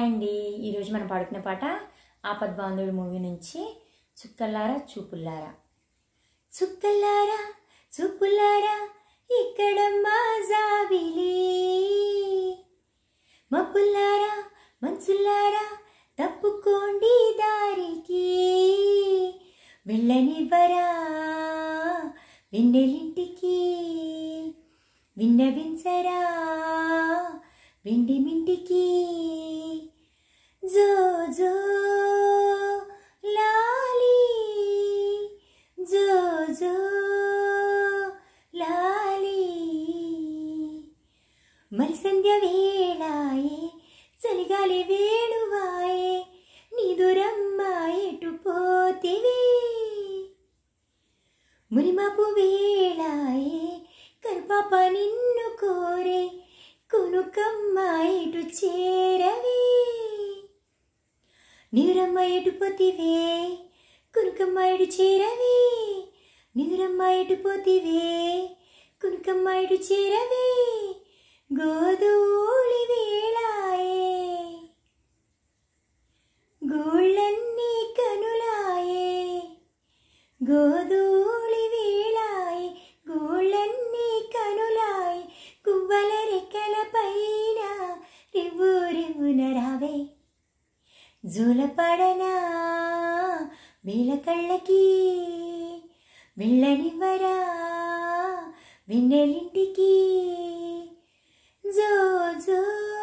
hi అండి ఈరోజు మనం పాడుకున్న పాట ఆపద్ మూవీ నుంచి చుక్కల్లారా చూపుల్లారా చుక్కల్లారా చూపుల్లారా ఇక్కడ మాజాబిలి మంచుల్లారా తప్పుకోండి దారికి వెళ్ళనివ్వరా వెన్నెలింటికి విన్నవించరా వెండిమింటికి జో జో లాలి జో జో లాలి మరి సంధ్య వేళాయే చలిగాలి వేణువాయే నీ దూరమ్మ ఎటు పోతివి మురిమాపు వేళాయే కరుపాప నిన్ను కోరే కొనుకమ్మ ఎటు చే నిదురమ్మాయిటు పోతివే కునుకమ్మాయిడు ചേരവേ నిదురమ్మాయిటు పోతివే കുനുക്കമ്മയുടെ ചേരവേ ഗോതൂളി വേളായേ ഗോളന്നി കനുലായേ ഗോതൂളി വേളായി ഗോളന്നി കനുലായി കുവലരെ കല പൈന റിവു റിവു നരാവേ జూలపడనా వెళ్ళని వరా వెన్నెలింటికి జో జో